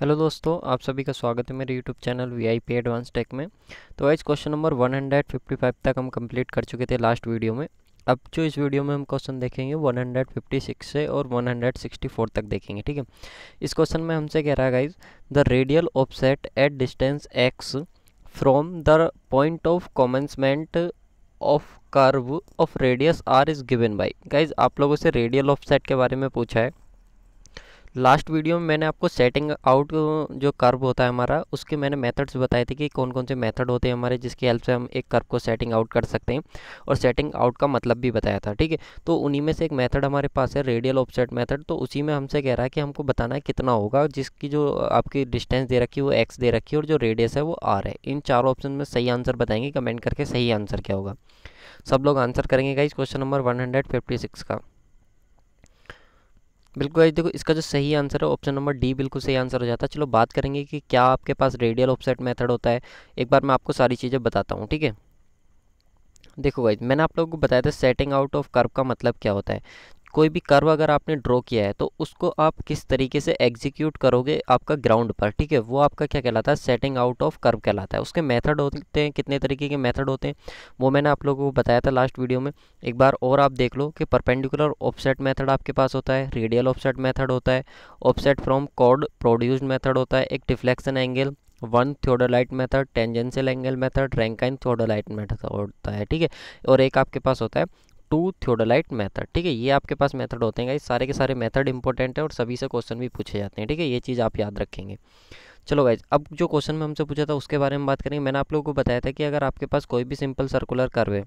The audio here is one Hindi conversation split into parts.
हेलो दोस्तों आप सभी का स्वागत है मेरे YouTube channel V I P advance tech में तो आज क्वेश्चन नंबर 155 तक हम कंप्लीट कर चुके थे लास्ट वीडियो में अब जो इस वीडियो में हम क्वेश्चन देखेंगे 156 से और 164 तक देखेंगे ठीक है इस क्वेश्चन में हमसे कह रहा है guys the radial offset at distance X from the point of commencement of curve of radius R is given by guys आप लोगों से रेडियल ऑफसेट के बारे में पूछा है लास्ट वीडियो में मैंने आपको सेटिंग आउट जो कर्व होता है हमारा उसके मैंने मेथड्स बताए थे कि कौन कौन से मेथड होते हैं हमारे जिसकी हेल्प से हम एक कर्व को सेटिंग आउट कर सकते हैं और सेटिंग आउट का मतलब भी बताया था ठीक है तो उन्हीं में से एक मेथड हमारे पास है रेडियल ऑफसेट मेथड तो उसी में हमसे कह रहा है कि हमको बताना है कितना होगा जिसकी जो आपकी डिस्टेंस दे रखी है वो एक्स दे रखी है और जो रेडियस है वो आर है इन चारों ऑप्शन में सही आंसर बताएंगे कमेंट करके सही आंसर क्या होगा सब लोग आंसर करेंगे गाइज क्वेश्चन नंबर वन का बिल्कुल भाई देखो इसका जो सही आंसर है ऑप्शन नंबर डी बिल्कुल सही आंसर हो जाता है चलो बात करेंगे कि क्या आपके पास रेडियल ऑफसेट मेथड होता है एक बार मैं आपको सारी चीज़ें बताता हूँ ठीक है देखो भाई मैंने आप लोगों को बताया था सेटिंग आउट ऑफ कर्व का मतलब क्या होता है कोई भी कर्व अगर आपने ड्रॉ किया है तो उसको आप किस तरीके से एग्जीक्यूट करोगे आपका ग्राउंड पर ठीक है वो आपका क्या कहलाता है सेटिंग आउट ऑफ कर्व कहलाता है उसके मेथड होते हैं कितने तरीके के मेथड होते हैं वो मैंने आप लोगों को बताया था लास्ट वीडियो में एक बार और आप देख लो कि परपेंडिकुलर ऑफसेट मैथड आपके पास होता है रेडियल ऑफसेट मेथड होता है ऑफसेट फ्रॉम कॉड प्रोड्यूज मैथड होता है एक deflection angle one theodolite method tangential angle method Rankine theodolite method होता है ठीक है और एक आपके पास होता है टू थियोडोलाइट मेथड ठीक है ये आपके पास मेथड होते हैं गाइज सारे के सारे मेथड इंपॉर्टेंट है और सभी से क्वेश्चन भी पूछे जाते हैं ठीक है ये चीज़ आप याद रखेंगे चलो गाइज अब जो क्वेश्चन में हमसे पूछा था उसके बारे में बात करेंगे मैंने आप लोगों को बताया था कि अगर आपके पास कोई भी सिंपल सर्कुलर कर्व है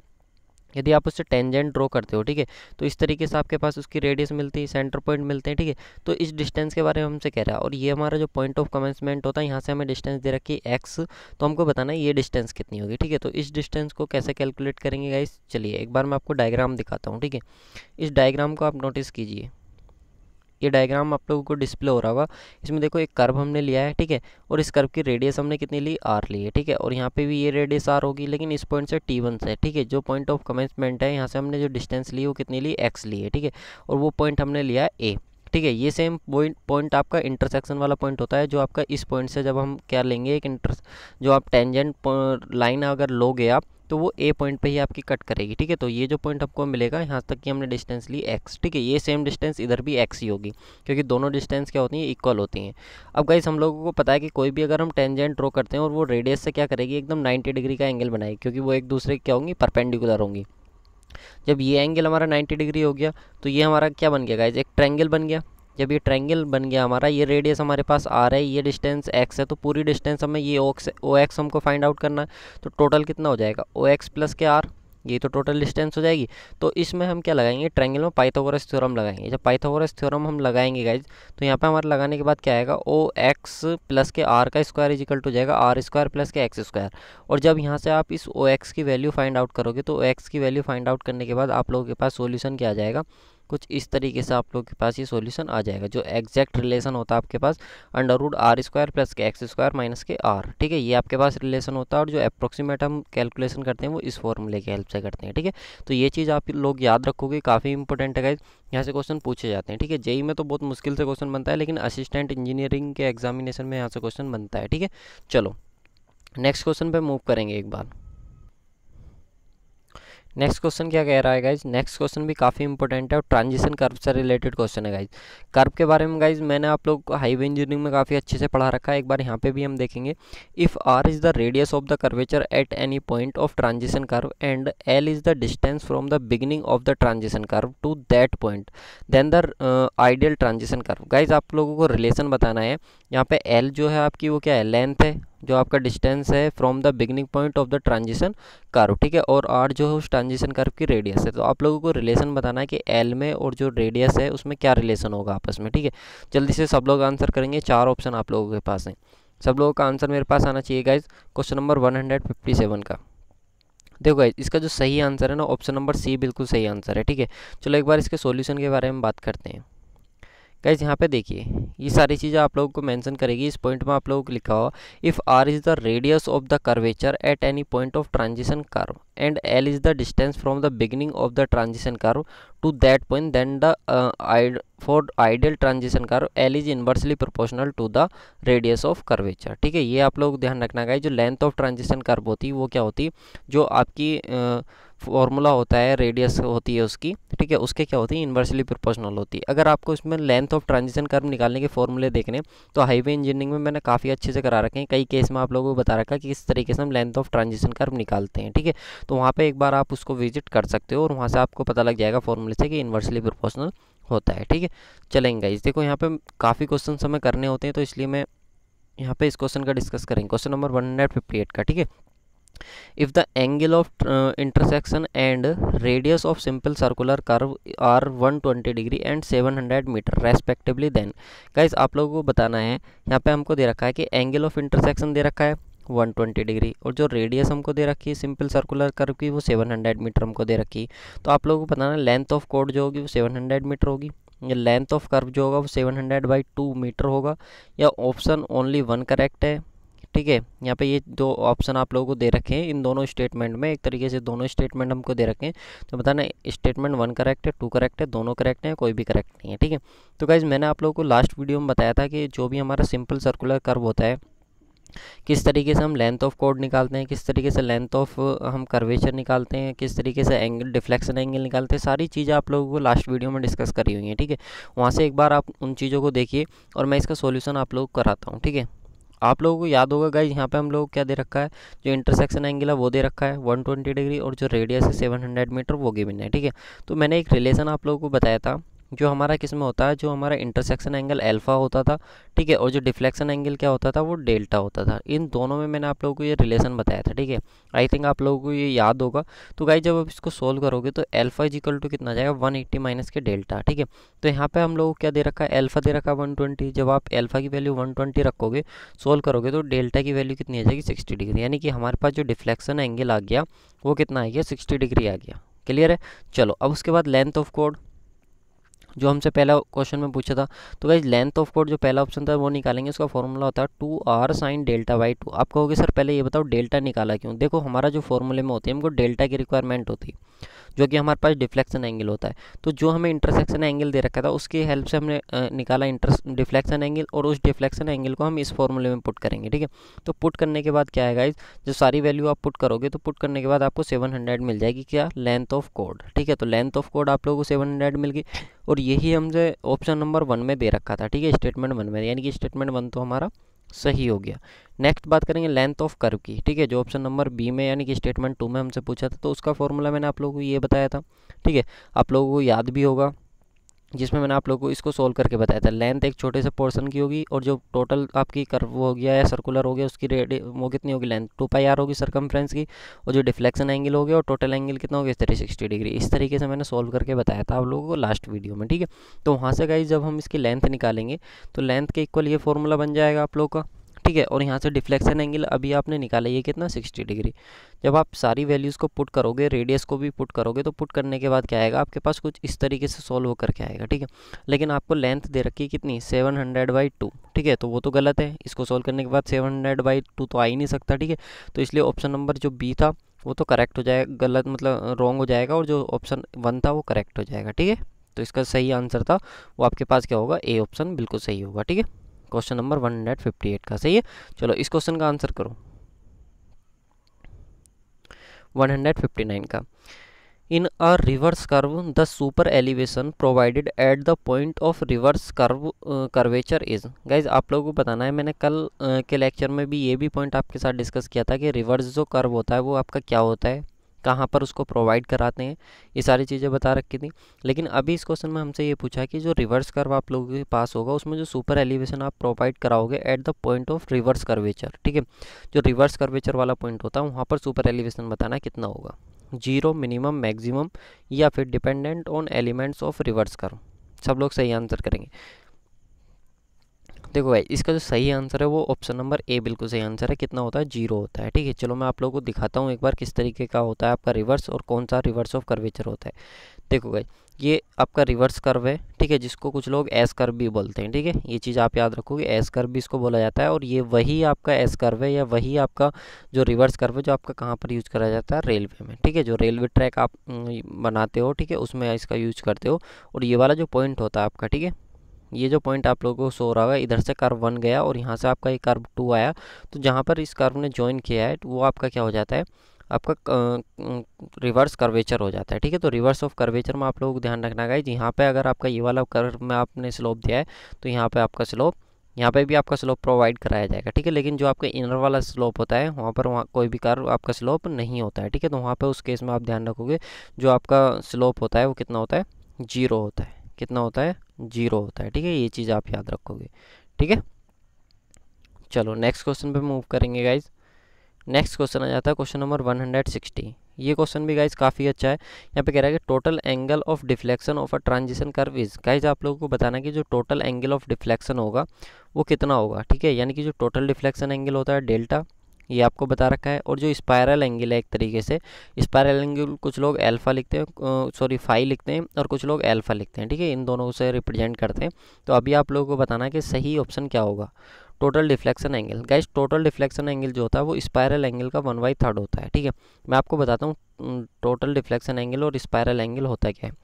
यदि आप उससे टेंजेंट ड्रॉ करते हो ठीक है तो इस तरीके से आपके पास उसकी रेडियस मिलती है सेंटर पॉइंट मिलते हैं ठीक है तो इस डिस्टेंस के बारे में हमसे कह रहा है और ये हमारा जो पॉइंट ऑफ कमेंसमेंट होता है यहाँ से हमें डिस्टेंस दे रखी है एक्स तो हमको बताना है ये डिस्टेंस कितनी होगी ठीक है तो इस डिस्टेंस को कैसे कैलकुलेट करेंगे गाइस चलिए एक बार मैं आपको डायग्राम दिखाता हूँ ठीक है इस डायग्राम को आप नोटिस कीजिए ये डायग्राम आप लोगों को डिस्प्ले हो रहा होगा इसमें देखो एक कर्व हमने लिया है ठीक है और इस कर्व की रेडियस हमने कितनी ली आर ली है ठीक है और यहाँ पे भी ये रेडियस आर होगी लेकिन इस पॉइंट से टी वन से ठीक है जो पॉइंट ऑफ कमेंसमेंट है यहाँ से हमने जो डिस्टेंस ली वो कितनी ली एक्स ली है ठीक है और वो पॉइंट हमने लिया है ए ठीक है ये सेम पॉइंट पॉइंट आपका इंटरसेक्शन वाला पॉइंट होता है जो आपका इस पॉइंट से जब हम क्या लेंगे एक इंटर जो आप टेंजेंट लाइन अगर लोगे आप तो वो ए पॉइंट पे ही आपकी कट करेगी ठीक है तो ये जो पॉइंट आपको मिलेगा यहाँ तक कि हमने डिस्टेंस ली एक्स ठीक है ये सेम डिस्टेंस इधर भी एक्स ही होगी क्योंकि दोनों डिस्टेंस क्या होती हैं इक्वल होती हैं अब गाइस हम लोगों को पता है कि कोई भी अगर हम टेंजेंट ड्रॉ करते हैं और वो रेडियस से क्या करेगी एकदम नाइन्टी डिग्री का एंगल बनाएगी क्योंकि वो एक दूसरे क्या होंगी परपेंडिकुलर होंगी जब ये एंगल हमारा नाइन्टी डिग्री हो गया तो ये हमारा क्या बन गया गाइज एक ट्रैंगल बन गया जब ये ट्रायंगल बन गया हमारा ये रेडियस हमारे पास आ रहा है ये डिस्टेंस एक्स है तो पूरी डिस्टेंस हमें ये ओक्स ओ एक्स हमको फाइंड आउट करना है तो टोटल कितना हो जाएगा O X plus K R ये तो टोटल डिस्टेंस हो जाएगी तो इसमें हम क्या लगाएंगे ट्रायंगल में पाइथागोरस थ्योरम लगाएंगे जब पाइथागोरस थ्योरम हम लगाएंगे गाइज तो यहाँ पे हमारे लगाने के बाद क्या आएगा O X plus K R का स्क्वायर इजिकल टू जाएगा R square plus K X square और जब यहाँ से आप इस ओ एक्स की वैल्यू फाइंड आउट करोगे तो ओ एक्स की वैल्यू फाइंड आउट करने के बाद आप लोगों के पास सोल्यूशन क्या आ जाएगा कुछ इस तरीके से आप लोग के पास ये सॉल्यूशन आ जाएगा जो एग्जैक्ट रिलेशन होता है आपके पास under root R square plus K X square minus K R ठीक है ये आपके पास रिलेशन होता है और जो अप्रोक्सीमेट हम कैलकुलेशन करते हैं वो इस फॉर्मूले की हेल्प से करते हैं ठीक है तो ये चीज़ आप लोग याद रखोगे काफ़ी इंपॉर्टेंट है यहाँ से क्वेश्चन पूछे जाते हैं ठीक है जेई में तो बहुत मुश्किल से क्वेश्चन बनता है लेकिन असिस्टेंट इंजीनियरिंग के एग्जामिनेशन में यहाँ से क्वेश्चन बनता है ठीक है चलो नेक्स्ट क्वेश्चन पर मूव करेंगे एक बार नेक्स्ट क्वेश्चन क्या कह रहा है गाइज नेक्स्ट क्वेश्चन भी काफ़ी इंपॉर्टेंट है और ट्रांजिशन कर्व से रिलेटेड क्वेश्चन है गाइज कर्व के बारे में गाइज मैंने आप लोग को हाईवे इंजीनियरिंग में काफ़ी अच्छे से पढ़ा रखा है एक बार यहाँ पे भी हम देखेंगे if R is the radius of the curvature at any point of transition curve and L is the distance from the beginning of the transition curve to that point then the ideal transition curve guys आप लोगों को रिलेशन बताना है यहाँ पे एल जो है आपकी वो क्या है लेंथ है जो आपका डिस्टेंस है from the beginning point of the transition curve ठीक है और आर जो है उस ट्रांजिशन कर्व की रेडियस है तो आप लोगों को रिलेशन बताना है कि एल में और जो रेडियस है उसमें क्या रिलेशन होगा आपस में ठीक है जल्दी से सब लोग आंसर करेंगे चार ऑप्शन आप लोगों के पास हैं सब लोगों का आंसर मेरे पास आना चाहिए guys question number one hundred fifty seven का देखो गाइज इसका जो सही आंसर है ना ऑप्शन नंबर सी बिल्कुल सही आंसर है ठीक है चलो एक बार इसके सोल्यूशन के बारे में बात करते हैं गैस यहाँ पे देखिए ये सारी चीज़ें आप लोगों को मेंशन करेगी इस पॉइंट में आप लोगों को लिखा हो if R is the radius of the curvature at any point of transition curve and L is the distance from the beginning of the transition curve to that point then the for ideal transition curve L is inversely proportional to the radius of curvature ठीक है ये आप लोग ध्यान रखना का जो लेंथ ऑफ ट्रांजिशन कर्व होती है वो क्या होती जो आपकी uh, फॉर्मूला होता है रेडियस होती है उसकी ठीक है उसके क्या होती है इन्वर्सली प्रोपोर्शनल होती है अगर आपको इसमें लेंथ ऑफ ट्रांजिशन कर्व निकालने के फॉर्मूले देखने तो हाईवे इंजीनियरिंग में मैंने काफ़ी अच्छे से करा रखे हैं कई केस में आप लोगों को बता रखा है कि किस तरीके से हम लेंथ ऑफ ट्रांजिशन कर्व निकालते हैं ठीक है तो वहाँ पर एक बार आप उसको विजिट कर सकते हो और वहाँ से आपको पता लग जाएगा फॉर्मूले से कि इन्वर्सली प्रोपोर्शनल होता है ठीक है चलेंगे इस देखो यहाँ पर काफ़ी क्वेश्चन हमें करने होते हैं तो इसलिए मैं यहाँ पे इस क्वेश्चन का डिस्कस करेंगे question number one hundred fifty eight का ठीक है if the angle of uh, intersection and radius of simple circular curve are 120 degree and 700 meter respectively then guys आप लोगों को बताना है यहाँ पे हमको दे रखा है कि एंगल ऑफ इंटरसेक्शन दे रखा है 120 डिग्री और जो रेडियस हमको दे रखी है सिंपल सर्कुलर कर्व की वो 700 मीटर हमको दे रखी है तो आप लोगों को बताना लेंथ ऑफ कोड जो होगी वो 700 मीटर होगी या लेंथ ऑफ कर्व जो होगा वो 700 बाई टू मीटर होगा या ऑप्शन ओनली वन करेक्ट है ठीक है यहाँ पे ये दो ऑप्शन आप लोगों को दे रखे हैं इन दोनों स्टेटमेंट में एक तरीके से दोनों स्टेटमेंट हमको दे रखे हैं तो बताना स्टेटमेंट वन करेक्ट है टू करेक्ट है दोनों करेक्ट हैं कोई भी करेक्ट नहीं है ठीक है तो गाइज मैंने आप लोगों को लास्ट वीडियो में बताया था कि जो भी हमारा सिंपल सर्कुलर कर्व होता है किस तरीके से हम लेंथ ऑफ कोड निकालते हैं किस तरीके से लेंथ ऑफ हम कर्वेचर निकालते हैं किस तरीके से एंगल डिफ्लेक्शन एंगल निकालते हैं सारी चीज़ें आप लोगों को लास्ट वीडियो में डिस्कस करी हुई हैं ठीक है वहाँ से एक बार आप उन चीज़ों को देखिए और मैं इसका सोल्यूशन आप लोग कराता हूँ ठीक है आप लोगों को याद होगा गाइज यहाँ पे हम लोग क्या दे रखा है जो इंटरसेक्शन एंगल है वो दे रखा है 120 डिग्री और जो रेडियस है 700 मीटर वो गिवन है ठीक है तो मैंने एक रिलेशन आप लोगों को बताया था जो हमारा किस में होता है जो हमारा इंटरसेक्शन एंगल अल्फ़ा होता था ठीक है और जो डिफ्लेक्शन एंगल क्या होता था वो डेल्टा होता था इन दोनों में मैंने आप लोगों को ये रिलेशन बताया था ठीक है आई थिंक आप लोगों को ये याद होगा तो गाई जब आप इसको सोल्व करोगे तो एल्फा इज इक्वल टू कितना जाएगा one eighty minus K delta ठीक है तो यहाँ पर हम लोग क्या दे रखा है एल्फा दे रखा है वन ट्वेंटी जब आप एल्फा की वैल्यू वन ट्वेंटी रखोगे सोल्व करोगे तो डेल्टा की वैल्यू कितनी आ जाएगी सिक्सटी डिग्री यानी कि हमारे पास जो डिफ्लेक्शन एंगल आ गया वो कितना आ गया सिक्सटी डिग्री आ गया क्लियर है चलो अब उसके बाद लेंथ ऑफ कोड जो हमसे पहला क्वेश्चन में पूछा था तो गाइज लेंथ ऑफ कोड जो पहला ऑप्शन था वो निकालेंगे उसका फॉर्मूला होता है two R sine delta by two आप कहोगे सर पहले ये बताओ डेल्टा निकाला क्यों देखो हमारा जो फॉर्मूले में होती है हमको डेल्टा की रिक्वायरमेंट होती है जो कि हमारे पास डिफ्लेक्शन एंगल होता है तो जो हमें इंटरसेक्शन एंगल दे रखा था उसकी हेल्प से हमने निकाला इंटर डिफ्लेक्शन एंगल और उस डिफ्लेक्शन एंगल को हम इस फॉर्मूले में पुट करेंगे ठीक है तो पुट करने के बाद क्या है गाइज जब सारी वैल्यू आप पुट करोगे तो पुट करने के बाद आपको सेवन हंड्रेड मिल जाएगी क्या लेंथ ऑफ कोड ठीक है तो लेंथ ऑफ कोड आप लोगों को सेवन हंड्रेड मिल गई और यही हमसे ऑप्शन नंबर वन में दे रखा था ठीक है स्टेटमेंट वन में यानी कि स्टेटमेंट वन तो हमारा सही हो गया नेक्स्ट बात करेंगे लेंथ ऑफ कर्व की ठीक है जो ऑप्शन नंबर बी में यानी कि स्टेटमेंट टू में हमसे पूछा था तो उसका फॉर्मूला मैंने आप लोगों को ये बताया था ठीक है आप लोगों को याद भी होगा जिसमें मैंने आप लोगों को इसको सोल्व करके बताया था लेंथ एक छोटे से पोर्शन की होगी और जो टोटल आपकी कर्व हो गया या सर्कुलर हो गया उसकी रेड वो कितनी होगी लेंथ टू पाई आर होगी सरकम की और जो डिफ्लेक्शन एंगल हो गया और टोटल एंगल कितना हो गया थ्री सिक्सटी डिग्री इस तरीके से मैंने सोल्व करके बताया था आप लोगों को लास्ट वीडियो में ठीक है तो वहाँ से गई जब हम इसकी लेंथ निकालेंगे तो लेंथ के इक्वल ये फॉर्मूला बन जाएगा आप लोग का ठीक है और यहाँ से डिफ्लेक्शन एंगल अभी आपने निकाला ये कितना 60 डिग्री जब आप सारी वैल्यूज़ को पुट करोगे रेडियस को भी पुट करोगे तो पुट करने के बाद क्या आएगा आपके पास कुछ इस तरीके से सॉल्व होकर के आएगा ठीक है लेकिन आपको लेंथ दे रखी है कितनी सेवन हंड्रेड बाई टू ठीक है तो वो तो गलत है इसको सोल्व करने के बाद सेवन हंड्रेड बाई टू तो आ ही नहीं सकता ठीक है तो इसलिए ऑप्शन नंबर जो बी था वो तो करेक्ट हो जाएगा गलत मतलब रॉन्ग हो जाएगा और जो ऑप्शन वन था वो करेक्ट हो जाएगा ठीक है तो इसका सही आंसर था वो आपके पास क्या होगा ए ऑप्शन बिल्कुल सही होगा ठीक है question number one hundred fifty eight का सही है चलो इस क्वेश्चन का आंसर करो वन हंड्रेड फिफ्टी नाइन का in a reverse curve the super elevation provided at the point of reverse curve curvature is guys आप लोगों को बताना है मैंने कल uh, के लेक्चर में भी ये भी पॉइंट आपके साथ डिस्कस किया था कि रिवर्स जो कर्व होता है वो आपका क्या होता है कहाँ पर उसको प्रोवाइड कराते हैं ये सारी चीज़ें बता रखी थी लेकिन अभी इस क्वेश्चन में हमसे ये पूछा कि जो रिवर्स कर्व आप लोगों के पास होगा उसमें जो सुपर एलिवेशन आप प्रोवाइड कराओगे at the point of reverse curvature ठीक है जो रिवर्स कर्वेचर वाला पॉइंट होता है वहाँ पर सुपर एलिवेशन बताना कितना होगा जीरो मिनिमम मैक्सिमम या फिर dependent on elements of reverse curve सब लोग सही आंसर करेंगे देखो भाई इसका जो सही आंसर है वो ऑप्शन नंबर ए बिल्कुल सही आंसर है कितना होता है जीरो होता है ठीक है चलो मैं आप लोगों को दिखाता हूँ एक बार किस तरीके का होता है आपका रिवर्स और कौन सा रिवर्स ऑफ कर्वेचर होता है देखो भाई ये आपका रिवर्स कर्व है ठीक है जिसको कुछ लोग एस कर्व भी बोलते हैं ठीक है ये चीज़ आप याद रखोगे एस कर्व भी इसको बोला जाता है और ये वही आपका एस कर्व है या वही आपका जो रिवर्स कर्व है जो आपका कहाँ पर यूज़ करा जाता है रेलवे में ठीक है जो रेलवे ट्रैक आप बनाते हो ठीक है उसमें इसका यूज करते हो और ये वाला जो पॉइंट होता है आपका ठीक है ये जो पॉइंट आप लोगों को सो रहा है इधर से कर्व वन गया और यहाँ से आपका ये कर्व टू आया तो जहाँ पर इस कर्व ने ज्वाइन किया है वो आपका क्या हो जाता है आपका रिवर्स कर्वेचर हो जाता है ठीक है तो रिवर्स ऑफ कर्वेचर में आप लोगों को ध्यान रखना है यहाँ पर अगर आपका ये वाला कर्व में आपने स्लोप दिया है तो यहाँ पर आपका स्लोप यहाँ पे भी आपका स्लोप प्रोवाइड कराया जाएगा ठीक है लेकिन जो आपका इनर वाला स्लोप होता है वहाँ पर वहाँ कोई भी कार आपका स्लोप नहीं होता है ठीक है तो वहाँ पे उस केस में आप ध्यान रखोगे जो आपका स्लोप होता है वो कितना होता है जीरो होता है कितना होता है जीरो होता है ठीक है ये चीज़ आप याद रखोगे ठीक है चलो नेक्स्ट क्वेश्चन पे मूव करेंगे गाइज नेक्स्ट क्वेश्चन आ जाता है क्वेश्चन नंबर 160 ये क्वेश्चन भी गाइज काफ़ी अच्छा है यहाँ पे कह रहा है कि total angle of deflection of a transition curve is guys आप लोगों को बताना कि जो टोटल एंगल ऑफ डिफ्लेक्शन होगा वो कितना होगा ठीक है यानी कि जो टोटल डिफ्लेक्शन एंगल होता है डेल्टा ये आपको बता रखा है और जो स्पायरल एंगल है एक तरीके से स्पायरल एंगल कुछ लोग एल्फ़ा लिखते हैं सॉरी फाई लिखते हैं और कुछ लोग एल्फ़ा लिखते हैं ठीक है इन दोनों से रिप्रेजेंट करते हैं तो अभी आप लोगों को बताना कि सही ऑप्शन क्या होगा total deflection angle guys total deflection angle जो होता है वो स्पायरल एंगल का वन बाई थर्ड होता है ठीक है मैं आपको बताता हूँ टोटल डिफ्लेक्शन एंगल और स्पायरल एंगल होता क्या है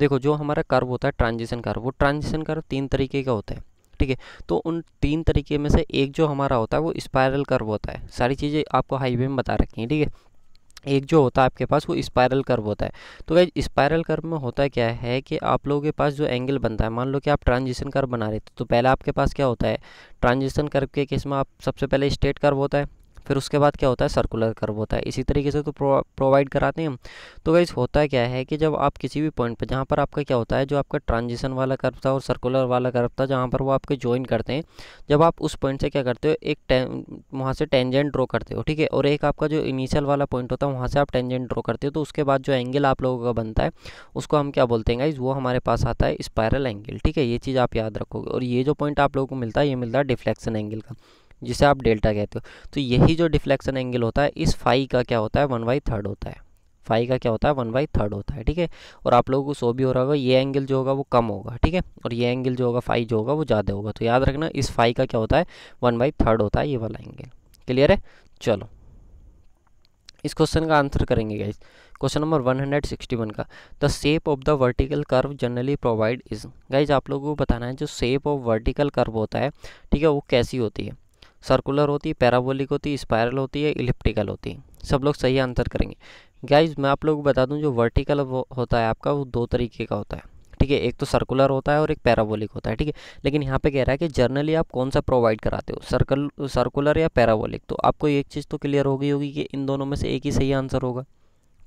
देखो जो हमारा कर्व होता है ट्रांजिशन कर्व वो ट्रांजिशन कर्व तीन तरीके का होता है ठीक है तो उन तीन तरीके में से एक जो हमारा होता है वो स्पायरल कर्व होता है सारी चीज़ें आपको हाईवे में बता रखी हैं ठीक है थीके? एक जो होता है आपके पास वो स्पायरल कर्व होता है तो गाइज स्पायरल कर्व में होता क्या है कि आप लोगों के पास जो एंगल बनता है मान लो कि आप ट्रांजिशन कर्व बना रहे थे तो पहले आपके पास क्या होता है ट्रांजिशन कर्व के केस में आप सबसे पहले स्टेट कर्व होता है फिर उसके बाद क्या होता है सर्कुलर कर्व होता है इसी तरीके से तो प्रोवाइड कराते हैं तो गाइज होता क्या है कि जब आप किसी भी पॉइंट पर जहाँ पर आपका क्या होता है जो आपका ट्रांजिशन वाला कर्व था और सर्कुलर वाला कर्व था जहाँ पर वो आपके ज्वाइन करते हैं जब आप उस पॉइंट से क्या करते हो एक वहाँ से टेंजेंट ड्रॉ करते हो ठीक है और एक आपका जो इनिशियल वाला पॉइंट होता है वहाँ से आप टेंजेंट ड्रॉ करते हो तो उसके बाद जो एंगल आप लोगों का बनता है उसको हम क्या बोलते हैं गाइज वो हमारे पास आता है स्पायरल एंगल ठीक है ये चीज़ आप याद रखोगे और ये जो पॉइंट आप लोगों को मिलता है ये मिलता है डिफ्लेक्शन एंगल का जिसे आप डेल्टा कहते हो तो यही जो डिफ्लेक्शन एंगल होता है इस फाई का क्या होता है वन बाई थर्ड होता है फाइव का क्या होता है वन बाई थर्ड होता है ठीक है और आप लोगों को सो भी हो रहा होगा ये एंगल जो होगा वो कम होगा ठीक है और ये एंगल जो होगा फाइव जो होगा वो ज़्यादा होगा तो याद रखना इस फाइव का क्या होता है वन बाई थर्ड होता है ये वाला एंगल क्लियर है चलो इस क्वेश्चन का आंसर करेंगे गाइज क्वेश्चन नंबर 161 का the shape of the vertical curve generally provide is guys आप लोगों को बताना है जो शेप ऑफ वर्टिकल कर्व होता है ठीक है वो कैसी होती है सर्कुलर होती है पैराबोलिक होती है स्पायरल होती है इलिप्टिकल होती है सब लोग सही आंसर करेंगे गाइज मैं आप लोग को बता दूँ जो वर्टिकल होता है आपका वो दो तरीके का होता है ठीक है एक तो सर्कुलर होता है और एक पैराबोलिक होता है ठीक है लेकिन यहाँ पे कह रहा है कि जर्नली आप कौन सा प्रोवाइड कराते हो सर्कल सर्कुलर या पैराबोलिक तो आपको एक चीज़ तो क्लियर हो गई होगी कि इन दोनों में से एक ही सही आंसर होगा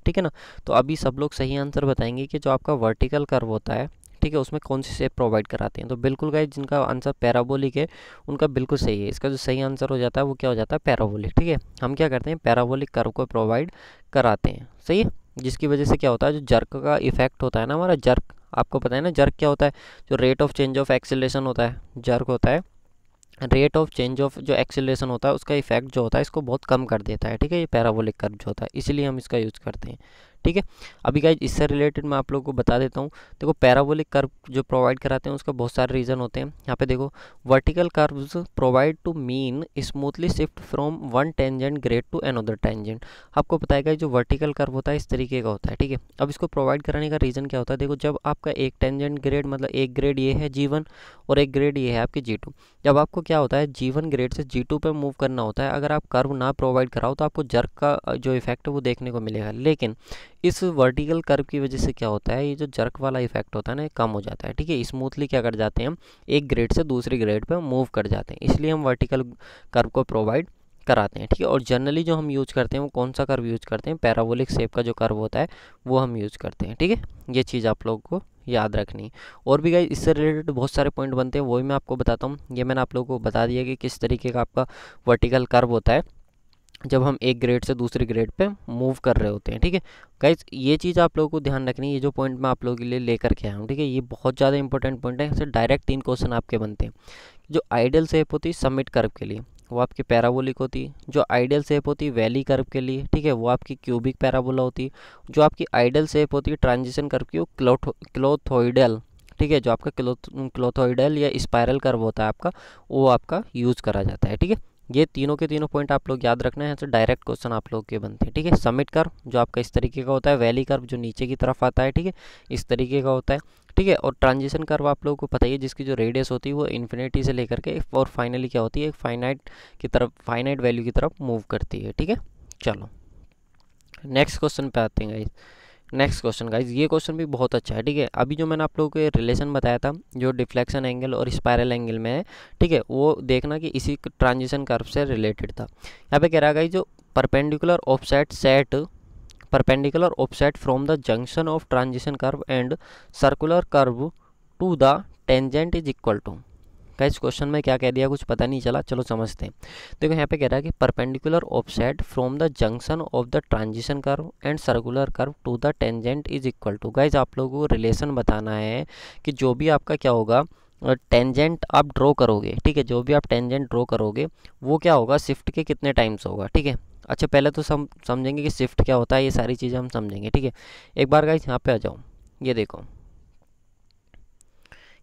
ठीक है ना तो अभी सब लोग सही आंसर बताएंगे कि जो आपका वर्टिकल कर्व होता है ठीक है उसमें कौन सी शेप प्रोवाइड कराते हैं तो बिल्कुल गाइज जिनका आंसर पैराबोलिक है उनका बिल्कुल सही है इसका जो सही आंसर हो जाता है वो क्या हो जाता है पैराबोलिक ठीक है हम क्या करते हैं पैराबोलिक कर्व को प्रोवाइड कराते हैं सही है जिसकी वजह से क्या होता है जो जर्क का इफेक्ट होता है ना हमारा जर्क आपको पता है ना जर्क क्या होता है जो rate of change of acceleration होता है जर्क होता है रेट ऑफ चेंज ऑफ जो एक्सेलेशन होता है उसका इफेक्ट जो होता है इसको बहुत कम कर देता है ठीक है ये पैराबोलिक कर्व जो होता है इसलिए हम इसका यूज़ करते हैं ठीक है अभी गाइज इससे रिलेटेड मैं आप लोगों को बता देता हूँ देखो पैराबोलिक कर्व जो प्रोवाइड कराते हैं उसका बहुत सारे रीज़न होते हैं यहाँ पे देखो vertical curves provide to mean smoothly shift from one tangent grade to another tangent आपको बताएगा जो वर्टिकल कर्व होता है इस तरीके का होता है ठीक है अब इसको प्रोवाइड कराने का रीज़न क्या होता है देखो जब आपका एक टेंजेंट ग्रेड मतलब एक ग्रेड ये है जी और एक ग्रेड ये है आपकी जी जब आपको क्या होता है जी ग्रेड से जी टू पे मूव करना होता है अगर आप कर्व ना प्रोवाइड कराओ तो आपको जर्क का जो इफेक्ट है वो देखने को मिलेगा लेकिन इस वर्टिकल कर्व की वजह से क्या होता है ये जो जर्क वाला इफेक्ट होता है ना कम हो जाता है ठीक है स्मूथली क्या कर जाते हैं हम एक ग्रेड से दूसरे ग्रेड पर मूव कर जाते हैं इसलिए हम वर्टिकल कर्व को प्रोवाइड कराते हैं ठीक है और जनरली जो हम यूज करते हैं वो कौन सा कर्व यूज करते हैं पैराबोलिक शेप का जो कर्व होता है वो हम यूज करते हैं ठीक है ये चीज़ आप लोगों को याद रखनी और भी गाइज इससे रिलेटेड बहुत सारे पॉइंट बनते हैं वही मैं आपको बताता हूँ ये मैंने आप लोगों को बता दिया कि किस तरीके का आपका वर्टिकल कर्व होता है जब हम एक ग्रेड से दूसरे ग्रेड पे मूव कर रहे होते हैं ठीक है गाइज ये चीज़ आप लोगों को ध्यान रखनी है ये जो पॉइंट मैं आप लोगों के लिए लेकर के आया हूँ ठीक है ये बहुत ज़्यादा इंपॉर्टेंट पॉइंट है इससे डायरेक्ट तीन क्वेश्चन आपके बनते हैं जो आइडियल सेप होती है सबमिट कर्व के लिए वो आपकी पैराबोलिक होती है जो आइडियल सेप होती है वैली कर्व के लिए ठीक है वो आपकी क्यूबिक पैराबोला होती है जो आपकी आइडियल सेप होती है ट्रांजिशन कर्व की वो क्लोथोइडल ठीक है जो आपका क्लोथ क्लोथोइडल या स्पायरल कर्व होता है आपका वो आपका यूज़ करा जाता है ठीक है ये तीनों के तीनों पॉइंट आप लोग याद रखना है तो डायरेक्ट क्वेश्चन आप लोग के बनते हैं ठीक है सबमिट कर जो आपका इस तरीके का होता है वैली कर्व जो नीचे की तरफ आता है ठीक है इस तरीके का होता है ठीक है और ट्रांजिशन कर्व आप लोगों को पता ही है जिसकी जो रेडियस होती है वो इन्फिनिटी से लेकर के और फाइनली क्या होती है एक फाइनाइट की तरफ फाइनाइट वैल्यू की तरफ मूव करती है ठीक है चलो नेक्स्ट क्वेश्चन पे आते हैं गाइज़ नेक्स्ट क्वेश्चन गाइज ये क्वेश्चन भी बहुत अच्छा है ठीक है अभी जो मैंने आप लोगों को रिलेशन बताया था जो डिफ्लेक्शन एंगल और स्पायरल एंगल में है ठीक है वो देखना कि इसी ट्रांजिशन कर्व से रिलेटेड था यहाँ पे कह रहा है गाइज जो perpendicular offset set perpendicular offset from the junction of transition curve and circular curve to the tangent is equal to का इस क्वेश्चन में क्या कह दिया कुछ पता नहीं चला चलो समझते हैं देखो यहाँ पे कह रहा है कि perpendicular offset from the junction of the transition curve and circular curve to the tangent is equal to guys आप लोगों को रिलेशन बताना है कि जो भी आपका क्या होगा टेंजेंट आप ड्रॉ करोगे ठीक है जो भी आप टेंजेंट ड्रॉ करोगे वो क्या होगा शिफ्ट के कितने टाइम्स होगा ठीक है अच्छा पहले तो सम समझेंगे कि शिफ्ट क्या होता है ये सारी चीज़ें हम समझेंगे ठीक है एक बार गाइज यहाँ पे आ जाओ ये देखो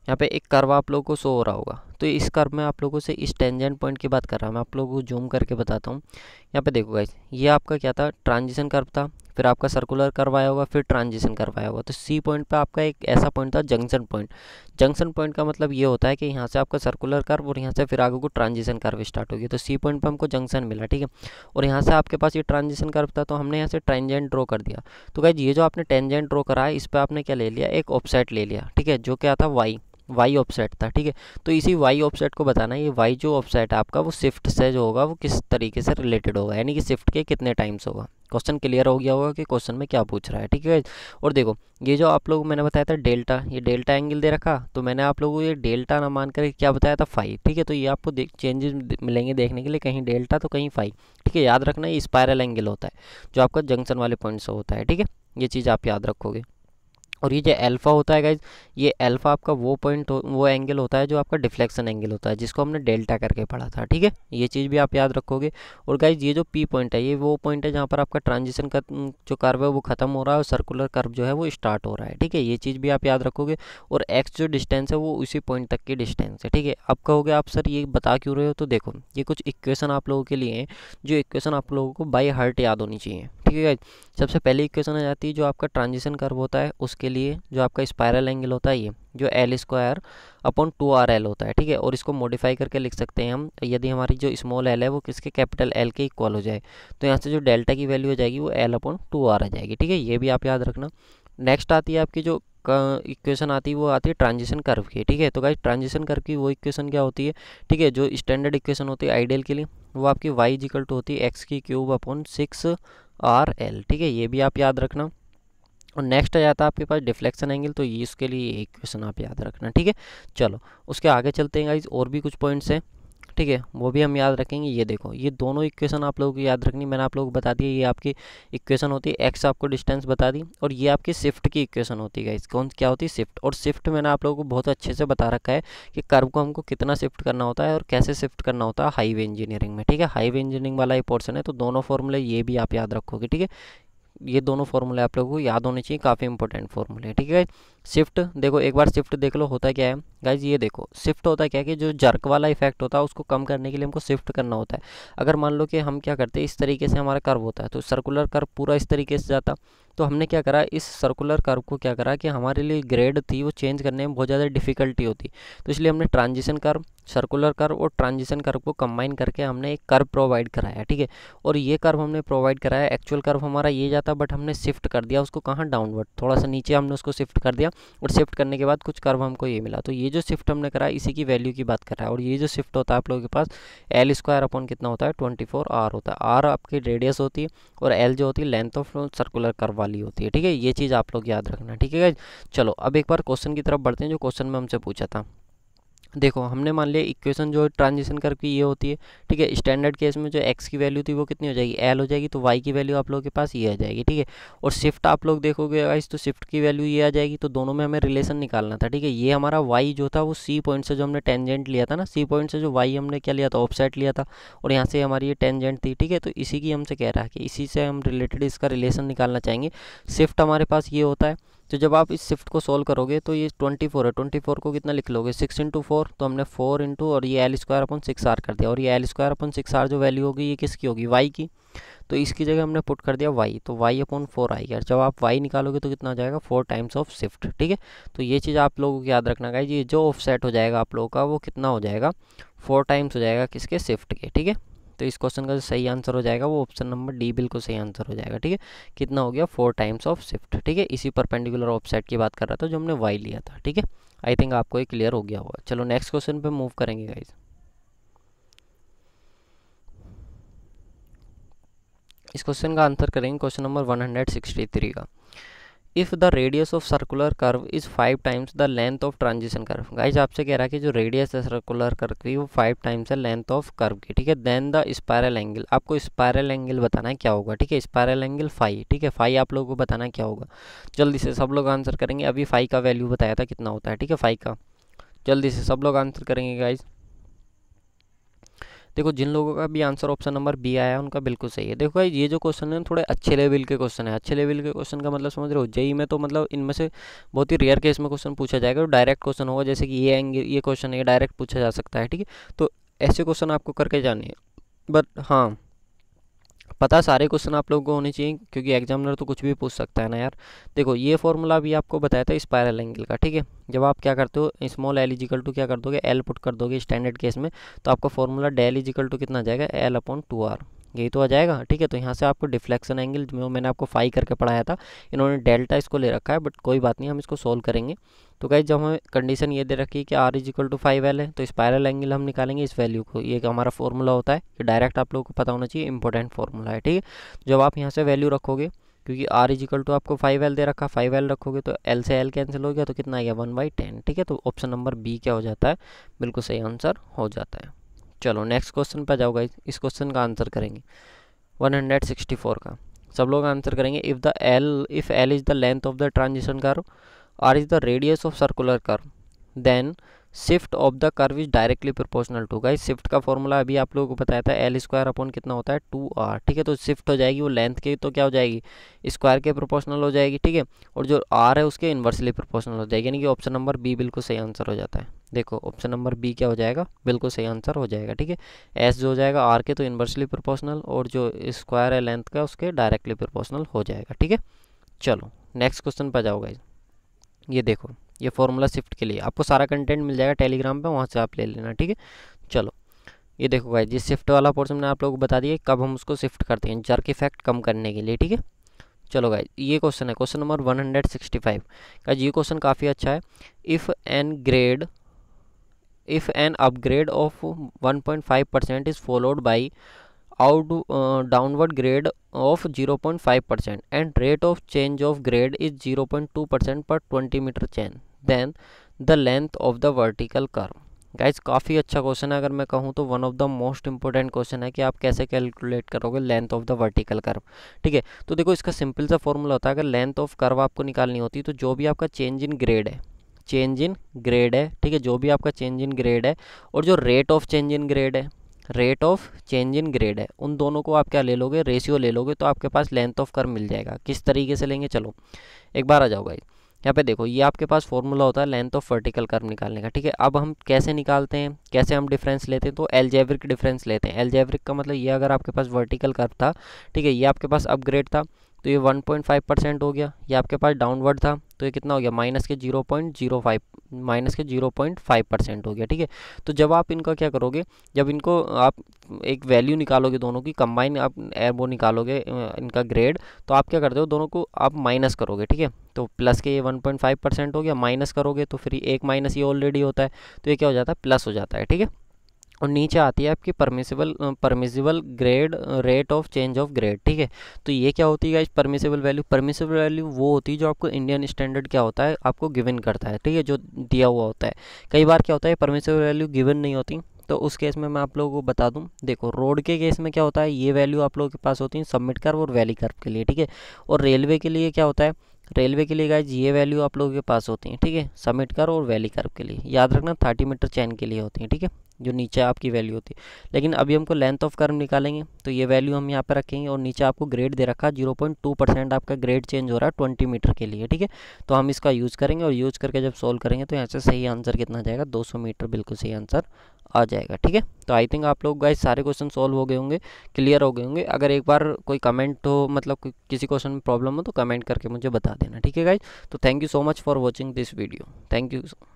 यहाँ पे एक कर्व आप लोगों को शो हो रहा होगा तो इस कर्व में आप लोगों से इस टेंजेंट पॉइंट की बात कर रहा हूँ मैं आप लोगों को जूम करके बताता हूँ यहाँ पे देखो गाइज ये आपका क्या था ट्रांजिशन कर्व था फिर आपका सर्कुलर कर्व आया होगा फिर ट्रांजिशन कर्व आया होगा तो सी पॉइंट पे आपका एक ऐसा पॉइंट था जंक्शन पॉइंट जंक्शन पॉइंट का मतलब ये होता है कि यहाँ से आपका सर्कुलर कर्व और यहाँ से फिर आगे को ट्रांजिशन कर्व स्टार्ट होगी तो सी पॉइंट पे हमको जंक्शन मिला ठीक है और यहाँ से आपके पास ये ट्रांजिशन कर्व था तो हमने यहाँ से ट्रेंजेंट ड्रॉ कर दिया तो गाइज ये जो आपने टेंजेंट ड्रॉ करा है इस पर आपने क्या ले लिया एक ऑफसेट ले लिया ठीक है जो क्या था वाई वाई ऑफसेट था ठीक है तो इसी वाई ऑफसेट को बताना ये वाई जो ऑफसेट आपका वो शिफ्ट से जो होगा वो किस तरीके से रिलेटेड होगा यानी कि शिफ्ट के कितने टाइम्स होगा क्वेश्चन क्लियर हो गया होगा कि क्वेश्चन में क्या पूछ रहा है ठीक है और देखो ये जो आप लोग मैंने बताया था डेल्टा ये डेल्टा एंगल दे रखा तो मैंने आप लोगों को ये डेल्टा ना मान कर क्या बताया था फाइव ठीक है तो ये आपको चेंजेस मिलेंगे देखने के लिए कहीं डेल्टा तो कहीं फाइव ठीक है याद रखना ये स्पायरल एंगल होता है जो आपका जंक्शन वाले पॉइंट से होता है ठीक है ये चीज़ आप याद रखोगे और ये जो अल्फ़ा होता है गाइज ये अल्फ़ा आपका वो पॉइंट वो एंगल होता है जो आपका डिफ्लेक्शन एंगल होता है जिसको हमने डेल्टा करके पढ़ा था ठीक है ये चीज़ भी आप याद रखोगे और गाइज ये जो पी पॉइंट है ये वो पॉइंट है जहाँ पर आपका ट्रांजिशन का जो कर्व है वो ख़त्म हो रहा है और सर्कुलर कर्व जो है वो स्टार्ट हो रहा है ठीक है ये चीज़ भी आप याद रखोगे और एक्स जो डिस्टेंस है वो उसी पॉइंट तक की डिस्टेंस है ठीक है अब कहोगे आप सर ये बता क्यों रहे हो तो देखो ये कुछ इक्वेशन आप लोगों के लिए हैं जो इक्वेशन आप लोगों को बाई हार्ट याद होनी चाहिए ठीक है सबसे पहली इक्वेशन आ जाती है जो आपका ट्रांजिशन कर्व होता है उसके लिए जो आपका स्पायरल एंगल होता है ये जो L square upon two R L होता है ठीक है और इसको मॉडिफाई करके लिख सकते हैं हम यदि हमारी जो स्मॉल एल है वो किसके कैपिटल एल के इक्वल हो जाए तो यहाँ से जो डेल्टा की वैल्यू हो जाएगी वो एल अपॉन टू आर आ जाएगी ठीक है ये भी आप याद रखना नेक्स्ट आती है आपकी जो इक्वेशन आती है वो आती है ट्रांजिशन कर्व की ठीक है तो भाई ट्रांजिशन कर्व की वो इक्वेशन क्या होती है ठीक है जो स्टैंडर्ड इक्वेशन होती है आइडियल के लिए वो आपकी वाई इजिकल टू होती है एक्स की cube upon six R L ठीक है ये भी आप याद रखना और नेक्स्ट आ जाता है आपके पास डिफ्लेक्शन एंगल तो ये इसके लिए एक क्वेश्चन आप याद रखना ठीक है चलो उसके आगे चलते हैं गाइज और भी कुछ पॉइंट्स हैं ठीक है वो भी हम याद रखेंगे ये देखो ये दोनों इक्वेशन आप लोगों को याद रखनी मैंने आप लोगों को बता दिया ये आपकी इक्वेशन होती है एक्स आपको डिस्टेंस बता दी और ये आपकी शिफ्ट की इक्वेशन होती है कौन क्या होती है शिफ्ट और शिफ्ट मैंने आप लोगों को बहुत अच्छे से बता रखा है कि कर्व को हमको कितना शिफ्ट करना होता है और कैसे शिफ्ट करना होता है हाईवे इंजीनियरिंग में ठीक है हाईवे इंजीनियरिंग वाला ये पोर्सन है तो दोनों फॉर्मूले ये भी आप याद रखोगे ठीक है ये दोनों फॉर्मूले आप लोगों को याद होने चाहिए काफ़ी इंपॉर्टेंट फॉर्मूले ठीक है शिफ्ट देखो एक बार शिफ्ट देख लो होता क्या है गाइज ये देखो शिफ्ट होता क्या है कि जो जर्क वाला इफेक्ट होता है उसको कम करने के लिए हमको शिफ्ट करना होता है अगर मान लो कि हम क्या करते हैं इस तरीके से हमारा कर्व होता है तो सर्कुलर कर्व पूरा इस तरीके से जाता तो हमने क्या करा इस सर्कुलर कर्व को क्या करा कि हमारे लिए ग्रेड थी वो चेंज करने में बहुत ज़्यादा डिफिकल्टी होती तो इसलिए हमने ट्रांजिशन कर्व सर्कुलर कर्व और ट्रांजिशन कर्व को कम्बाइन करके हमने एक कर्व प्रोवाइड कराया ठीक है और ये कर्व हमने प्रोवाइड कराया एक्चुअल कर्व हमारा ये जाता बट हमने शिफ्ट कर दिया उसको कहाँ डाउनवर्ड थोड़ा सा नीचे हमने उसको शिफ्ट कर दिया और शिफ्ट करने के बाद कुछ कर्व हमको ये मिला तो ये जो शिफ्ट हमने करा इसी की वैल्यू की बात कर रहा है और ये जो शिफ्ट होता है आप लोगों के पास एल स्क्वायर अपॉन कितना होता है ट्वेंटी फोर आर होता है आर आपकी रेडियस होती है और एल जो होती है लेंथ ऑफ सर्कुलर कर्व वाली होती है ठीक है ये चीज़ आप लोग याद रखना ठीक है चलो अब एक बार क्वेश्चन की तरफ बढ़ते हैं जो क्वेश्चन में हमसे पूछा था देखो हमने मान लिया इक्वेशन जो ट्रांजिशन करके ये होती है ठीक है स्टैंडर्ड केस में जो एक्स की वैल्यू थी वो कितनी हो जाएगी एल हो जाएगी तो वाई की वैल्यू आप लोगों के पास ये आ जाएगी ठीक है और शिफ्ट आप लोग देखोगे वाइस तो शिफ्ट की वैल्यू ये आ जाएगी तो दोनों में हमें रिलेशन निकालना था ठीक है ये हमारा वाई जो था वो सी पॉइंट से जो हमने टेंजेंट लिया था ना सी पॉइंट से जो वाई हमने क्या लिया था ऑफसेट लिया था और यहाँ से हमारी ये टेंजेंट थी ठीक है तो इसी की हमसे कह रहा है कि इसी से हम रिलेटेड इसका रिलेशन निकालना चाहेंगे शिफ्ट हमारे पास ये होता है तो जब आप इस शिफ्ट को सोल्व करोगे तो ये 24 है 24 को कितना लिख लोगे सिक्स इंटू फोर तो हमने फोर इंटू और ये L square upon six R कर दिया और ये L square upon six R जो वैल्यू होगी ये किसकी होगी वाई की तो इसकी जगह हमने पुट कर दिया वाई तो वाई अपॉन फोर आएगा जब आप वाई निकालोगे तो कितना हो जाएगा फोर टाइम्स ऑफ शिफ्ट ठीक है तो ये चीज़ आप लोगों को याद रखना चाहिए जो ऑफ हो जाएगा आप लोगों का वो कितना हो जाएगा फोर टाइम्स हो जाएगा किसके शिफ्ट के ठीक है तो इस क्वेश्चन का जो सही आंसर हो जाएगा वो ऑप्शन नंबर डी बिल्कुल सही आंसर हो जाएगा ठीक है कितना हो गया फोर टाइम्स ऑफ शिफ्ट ठीक है इसी परपेंडिकुलर ऑफसेट की बात कर रहा था जो हमने वाई लिया था ठीक है आई थिंक आपको ये क्लियर हो गया होगा चलो नेक्स्ट क्वेश्चन पर मूव करेंगे गाइज इस क्वेश्चन का आंसर करेंगे क्वेश्चन नंबर थ्री का if the radius of circular curve is five times the length of transition curve guys आपसे कह रहा है कि जो रेडियस है सर्कुलर कर्व की वो फाइव टाइम्स है लेंथ ऑफ कर्व की ठीक है देन द स्पायरल एंगल आपको स्पायरल एंगल बताना है क्या होगा ठीक है स्पायरल एंगल फाइव ठीक है फाइव आप लोगों को बताना क्या होगा जल्दी से सब लोग आंसर करेंगे अभी फाइव का वैल्यू बताया था कितना होता है ठीक है फाइव का जल्दी से सब लोग आंसर करेंगे गाइज़ देखो जिन लोगों का भी आंसर ऑप्शन नंबर बी आया है उनका बिल्कुल सही है देखो भाई ये जो क्वेश्चन है थोड़े अच्छे लेवल के क्वेश्चन है अच्छे लेवल के क्वेश्चन का मतलब समझ रहे हो जेई में तो मतलब इनमें से बहुत ही रेयर केस में क्वेश्चन पूछा जाएगा डायरेक्ट क्वेश्चन होगा जैसे कि ये एंगल ये क्वेश्चन है डायरेक्ट पूछा जा सकता है ठीक है तो ऐसे क्वेश्चन आपको करके जाने बट हाँ पता सारे क्वेश्चन आप लोगों को होने चाहिए क्योंकि एग्जामिनर तो कुछ भी पूछ सकता है ना यार देखो ये फॉर्मूला भी आपको बताया था स्पायरल एंगल का ठीक है जब आप क्या करते हो स्मॉल एल इजिकल टू क्या कर दोगे एल पुट कर दोगे स्टैंडर्ड केस में तो आपका फॉर्मूला डेल इजिकल टू कितना जाएगा एल अपॉन टू आर यही तो आ जाएगा ठीक है तो यहाँ से आपको डिफ्लेक्शन एंगल जो मैंने आपको फाई करके पढ़ाया था इन्होंने डेल्टा इसको ले रखा है बट कोई बात नहीं हम इसको सोल्व करेंगे तो गाइज जब हमें कंडीशन ये दे रखी है कि R is equal to five L है तो स्पायरल एंगल हम निकालेंगे इस वैल्यू को ये हमारा फॉर्मूला होता है ये डायरेक्ट आप लोगों को पता होना चाहिए इंपॉर्टेंट फॉर्मूला है ठीक है जब आप यहाँ से वैल्यू रखोगे क्योंकि आर इज इक्वल टू आपको फाइव एल दे रखा फाइव एल रखोगे तो एल से एल कैंसिल हो गया तो कितना आ गया वन बाई टेन ठीक है तो ऑप्शन नंबर बी क्या हो जाता है बिल्कुल सही आंसर हो जाता है चलो नेक्स्ट क्वेश्चन पर जाओ गाइज इस क्वेश्चन का आंसर करेंगे 164 का सब लोग आंसर करेंगे if the L if L is the length of the transition curve R is the radius of circular curve then shift of the curve is directly proportional to guys shift का फॉर्मूला अभी आप लोगों को बताया था एल स्क्वायर अपॉन कितना होता है टू आर ठीक है तो शिफ्ट हो जाएगी वो लेंथ के तो क्या हो जाएगी स्क्वायर के प्रोपोर्शनल हो जाएगी ठीक है और जो आर है उसके इन्वर्सली प्रोपोर्शनल हो जाएगी यानी कि ऑप्शन नंबर बी बिल्कुल सही आंसर हो जाता है देखो ऑप्शन नंबर बी क्या हो जाएगा बिल्कुल सही आंसर हो जाएगा ठीक है एस जो हो जाएगा आर के तो इन्वर्सली प्रोपोर्शनल और जो स्क्वायर है लेंथ का उसके डायरेक्टली प्रोपोर्शनल हो जाएगा ठीक है चलो नेक्स्ट क्वेश्चन पर जाओ ये देखो ये फॉर्मूला शिफ्ट के लिए आपको सारा कंटेंट मिल जाएगा टेलीग्राम पर वहाँ से आप ले लेना ठीक है चलो ये देखो भाई जी शिफ्ट वाला पोर्सन मैंने आप लोगों को बता दिया कब हम उसको शिफ्ट करते हैं जर्क इफेक्ट कम करने के लिए ठीक है चलो गाइज ये क्वेश्चन है क्वेश्चन नंबर 165 का ये क्वेश्चन काफ़ी अच्छा है if an grade if an upgrade of 1.5% is followed by out uh, downward grade of 0.5% and rate of change of grade is 0.2% per 20 meter chain then the length of the vertical curve guys काफ़ी अच्छा क्वेश्चन है अगर मैं कहूँ तो one of the most important question है कि आप कैसे कैलकुलेट करोगे length of the vertical curve ठीक है तो देखो इसका सिंपल सा फॉर्मूला होता है अगर लेंथ ऑफ कर्व आपको निकालनी होती है तो जो भी आपका चेंज इन ग्रेड है चेंज इन ग्रेड है ठीक है जो भी आपका चेंज इन ग्रेड है और जो rate of change in grade है rate of change in grade है उन दोनों को आप क्या ले लोगे रेशियो ले लोगे तो आपके पास लेंथ ऑफ कर मिल जाएगा किस तरीके से लेंगे चलो एक बार आ जाओ भाई यहाँ पे देखो ये आपके पास फॉर्मूला होता है लेंथ ऑफ वर्टिकल कर्व निकालने का ठीक है अब हम कैसे निकालते हैं कैसे हम डिफरेंस लेते हैं तो एलजेवरिक डिफरेंस लेते हैं एलजेवरिक का मतलब ये अगर आपके पास वर्टिकल कर्व था ठीक है ये आपके पास अपग्रेड था तो ये 1.5 परसेंट हो गया ये आपके पास डाउनवर्ड था तो ये कितना हो गया माइनस के 0.05 माइनस के 0.5 परसेंट हो गया ठीक है तो जब आप इनका क्या करोगे जब इनको आप एक वैल्यू निकालोगे दोनों की कंबाइन आप वो निकालोगे इनका ग्रेड तो आप क्या करते हो दोनों को आप माइनस करोगे ठीक है तो प्लस के ये वन परसेंट हो गया माइनस करोगे तो फिर एक माइनस ये ऑलरेडी होता है तो ये क्या हो जाता है प्लस हो जाता है ठीक है और नीचे आती है आपकी permissible permissible grade rate of change of grade ठीक है तो ये क्या होती है इस परमिसिबल वैल्यू परमिसिबल वैल्यू वो होती है जो आपको इंडियन स्टैंडर्ड क्या होता है आपको गिवन करता है ठीक है जो दिया हुआ होता है कई बार क्या होता है परमिसिबल वैल्यू गिवन नहीं होती तो उस केस में मैं आप लोगों को बता दूं देखो रोड के केस में क्या होता है ये वैल्यू आप लोगों के पास होती है सबमिट कर्व और वैली कर्व के लिए ठीक है और रेलवे के लिए क्या होता है रेलवे के लिए गाइज ये वैल्यू आप लोगों के पास होती है ठीक है सबमिट कर्व और वैली कर्व के लिए याद रखना थर्टी मीटर चैन के लिए होती है ठीक है जो नीचे आपकी वैल्यू होती है लेकिन अभी हमको लेंथ ऑफ कर्व निकालेंगे तो ये वैल्यू हम यहाँ पर रखेंगे और नीचे आपको ग्रेड दे रखा जीरो पॉइंट टू परसेंट आपका ग्रेड चेंज हो रहा है ट्वेंटी मीटर के लिए ठीक है तो हम इसका यूज़ करेंगे और यूज़ करके जब सोल्व करेंगे तो यहाँ से सही आंसर कितना जाएगा दो सौ मीटर बिल्कुल सही आंसर आ जाएगा ठीक है तो आई थिंक आप लोग गाइस सारे क्वेश्चन सॉल्व हो गए होंगे क्लियर हो गए होंगे अगर एक बार कोई कमेंट हो मतलब किसी क्वेश्चन में प्रॉब्लम हो तो कमेंट करके मुझे बता देना ठीक है गाइज तो thank you so much for watching this video thank you